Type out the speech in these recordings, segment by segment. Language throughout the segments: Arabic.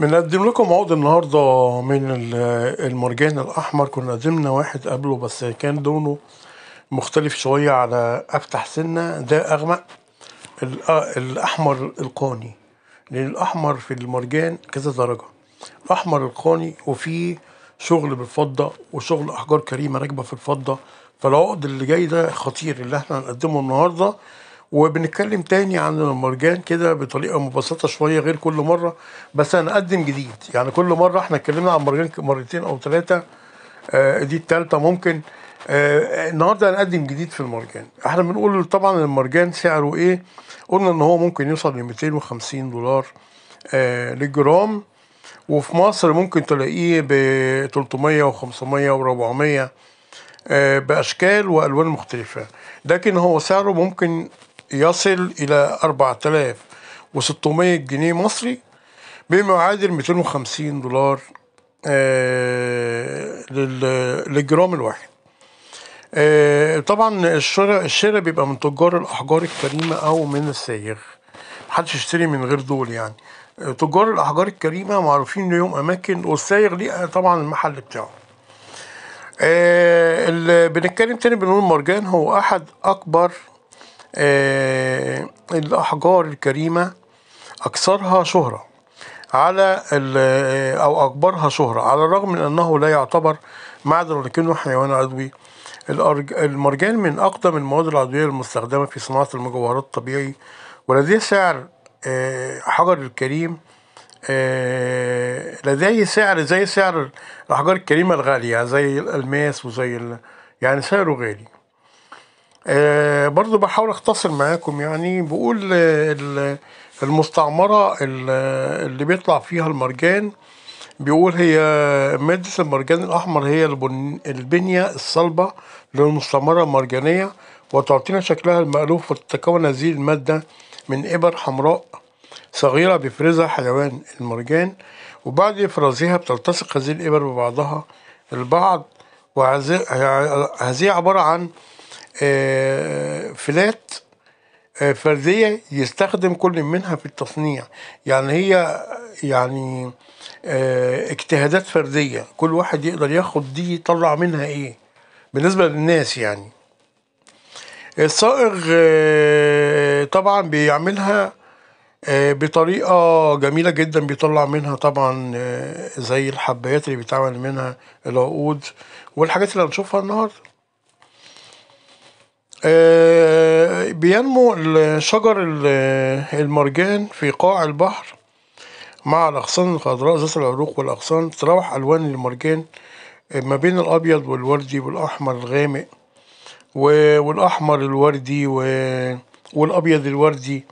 بنقدم لكم عقد النهاردة من المرجان الأحمر كنا قدمنا واحد قبله بس كان لونه مختلف شوية على أفتح سنة ده أغمق آه، الأحمر القاني لأن الأحمر في المرجان كذا درجة الأحمر القاني وفيه شغل بالفضة وشغل أحجار كريمة راكبة في الفضة فالعقد اللي جاي ده خطير اللي احنا هنقدمه النهارده وبنتكلم تاني عن المرجان كده بطريقه مبسطه شويه غير كل مره بس هنقدم جديد يعني كل مره احنا اتكلمنا عن مرجان مرتين او ثلاثه آه دي الثالثه ممكن آه النهارده هنقدم جديد في المرجان احنا بنقول طبعا المرجان سعره ايه قلنا ان هو ممكن يوصل ل 250 دولار آه للجرام وفي مصر ممكن تلاقيه ب 300 و500 و400 باشكال والوان مختلفه لكن هو سعره ممكن يصل إلى 4600 جنيه مصري بما يعادل 250 دولار آه، للجرام الواحد آه، طبعا الشراء الشراء بيبقى من تجار الأحجار الكريمة أو من السايغ محدش يشتري من غير دول يعني آه، تجار الأحجار الكريمة معروفين ليهم أماكن والسايغ ليه طبعا المحل بتاعه بنتكلم تاني بنقول مرجان هو احد اكبر آه، الأحجار الكريمة أكثرها شهرة على آه، أو أكبرها شهرة على الرغم من أنه لا يعتبر معدن ولكنه حيوان عضوي المرجان من أقدم المواد العضوية المستخدمة في صناعة المجوهرات الطبيعي ولديه سعر آه، حجر الكريم لديه سعر زي سعر الأحجار الكريمة الغالية زي الألماس وزي يعني سعره غالي آه، برضو بحاول اختصر معاكم يعني بقول المستعمرة اللي بيطلع فيها المرجان بيقول هي مادة المرجان الأحمر هي البنية الصلبة للمستعمرة المرجانية وتعطينا شكلها المألوف وتتكون هذه المادة من إبر حمراء صغيرة بيفرزها حيوان المرجان وبعد إفرازها بتلتصق هذه الإبر ببعضها البعض وهذه عبارة عن آه، فلات آه، فرديه يستخدم كل منها في التصنيع يعني هي يعني آه، اجتهادات فرديه كل واحد يقدر ياخد دي يطلع منها ايه بالنسبه للناس يعني الصائغ طبعا بيعملها بطريقة جميلة جدا بيطلع منها طبعا زي الحبايات اللي بيتعمل منها العقود والحاجات اللي هنشوفها النهارده آه، بينمو شجر المرجان في قاع البحر مع الأغصان الخضراء ذات العروق والأغصان تتراوح ألوان المرجان ما بين الأبيض والوردي والأحمر الغامق والأحمر الوردي والأبيض الوردي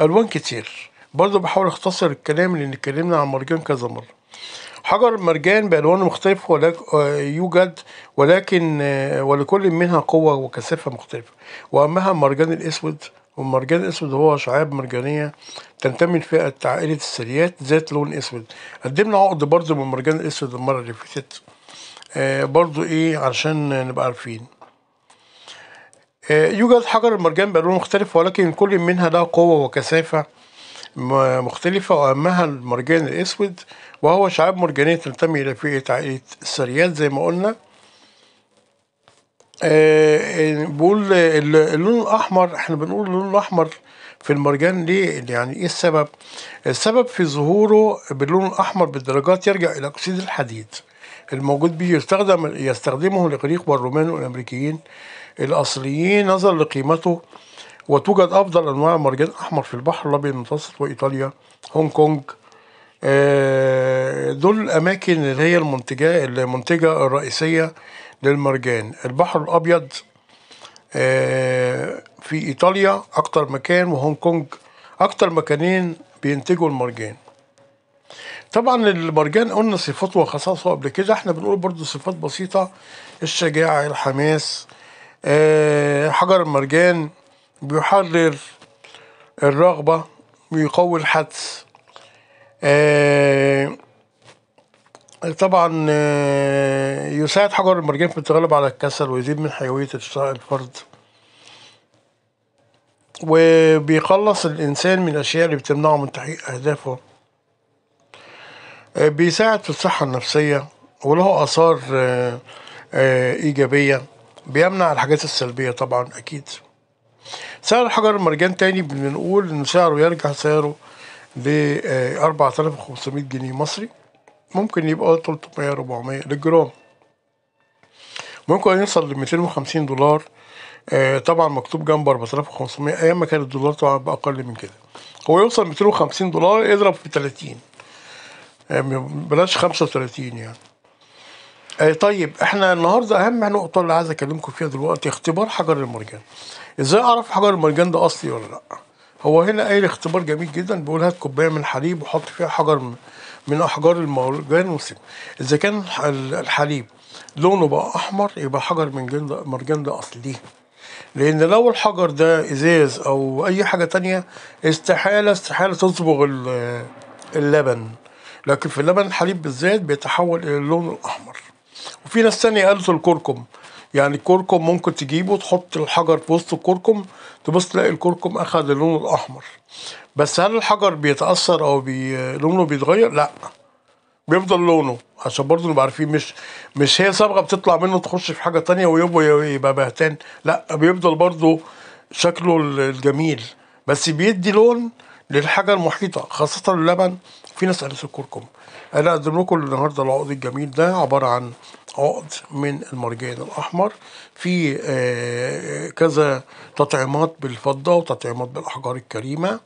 ألوان كتير برضه بحاول أختصر الكلام لأن اتكلمنا عن مرجان كذا مرة حجر المرجان بألوان مختلفة يوجد ولكن آه، ولكل منها قوة وكثافة مختلفة وأهمها المرجان الأسود والمرجان الأسود هو شعاب مرجانية تنتمي لفئة عائلة السريات ذات لون أسود قدمنا عقد برضه من المرجان الأسود المرة اللي فاتت آه، برضه إيه علشان نبقى عارفين آه، يوجد حجر المرجان بألوان مختلفة ولكن كل منها لها قوة وكثافة مختلفة وأهمها المرجان الأسود وهو شعاب مرجانية تنتمي إلى فئة عائلة السريات زي ما قلنا آه، بقول اللون الأحمر احنا بنقول اللون الأحمر في المرجان ليه يعني ايه السبب السبب في ظهوره باللون الأحمر بالدرجات يرجع إلى أكسيد الحديد الموجود به يستخدم يستخدمه الإغريق والرومان والأمريكيين الأصليين نظرا لقيمته وتوجد أفضل أنواع المرجان الأحمر في البحر الأبيض المتوسط وإيطاليا هونج كونج آه، دول الأماكن اللي هي المنتجة المنتجة الرئيسية للمرجان البحر الأبيض آه، في إيطاليا أكتر مكان وهونج كونج أكتر مكانين بينتجوا المرجان طبعا المرجان قلنا صفاته وخصائصه قبل كده احنا بنقول برضو صفات بسيطة الشجاعة الحماس آه، حجر المرجان بيحرر الرغبة بيقوي الحدس آه، طبعا آه، يساعد حجر المرجان في التغلب على الكسل ويزيد من حيوية الفرد وبيخلص الإنسان من الأشياء اللي بتمنعه من تحقيق أهدافه آه، بيساعد في الصحة النفسية وله آثار إيجابية بيمنع الحاجات السلبية طبعا أكيد سعر الحجر المرجان تاني بنقول إن سعره يرجع سعره آه، ل 4500 جنيه مصري ممكن يبقى 300 400 للجرام ممكن يوصل ل 250 دولار آه، طبعا مكتوب جنب 4500 ايام ما كان الدولار طبعا باقل من كده هو يوصل 250 دولار اضرب في 30 آه، بلاش 35 يعني آه، طيب احنا النهارده اهم نقطه اللي عايز اكلمكم فيها دلوقتي اختبار حجر المرجان ازاي اعرف حجر المرجان ده اصلي ولا لا هو هنا قايل اختبار جميل جدا بيقول هات كوبايه من حليب وحط فيها حجر من, من احجار المرجان وسيب اذا كان الحليب لونه بقى احمر يبقى حجر من جند مرجان ده اصلي لان لو الحجر ده ازاز او اي حاجه تانية استحاله استحاله تصبغ اللبن لكن في اللبن الحليب بالذات بيتحول الى اللون الاحمر وفي ناس تانية قالت الكركم يعني الكركم ممكن تجيبه تحط الحجر في وسط الكركم تبص تلاقي الكركم اخذ اللون الاحمر بس هل الحجر بيتاثر او بي... لونه بيتغير لا بيفضل لونه عشان برضه نبقى عارفين مش مش هي صبغه بتطلع منه تخش في حاجه تانية ويبقى يبقى بهتان لا بيفضل برضه شكله الجميل بس بيدي لون للحاجه المحيطه خاصه اللبن في ناس قالت الكركم انا اقدم لكم النهارده العقد الجميل ده عباره عن عقد من المرجان الاحمر في آه، آه، كذا تطعيمات بالفضه وتطعيمات بالاحجار الكريمه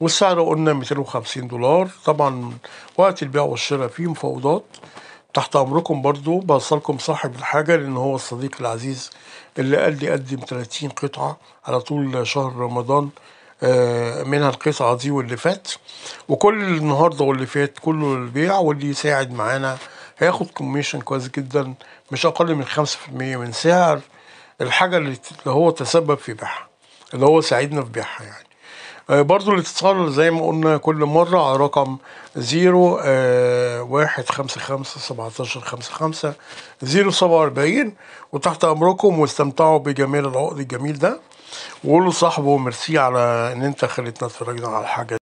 والسعر قلنا 250 دولار طبعا وقت البيع والشراء فيه مفاوضات تحت امركم برضو بوصلكم صاحب الحاجه لان هو الصديق العزيز اللي قال لي قدم 30 قطعه على طول شهر رمضان آه، منها القطعة دي واللي فات وكل النهاردة واللي فات كله للبيع واللي يساعد معانا هياخد كوميشن كويس جدا مش أقل من خمسة في المية من سعر الحاجة اللي هو تسبب في بيعها اللي هو ساعدنا في بيعها يعني آه، برضو الاتصال زي ما قلنا كل مرة على رقم زيرو آه، واحد خمسة خمسة سبعتاشر خمسة خمسة زيرو سبعة وأربعين وتحت أمركم واستمتعوا بجمال العقد الجميل ده وقول لصاحبه ميرسي على ان انت خليتنا اتفرجنا على الحاجه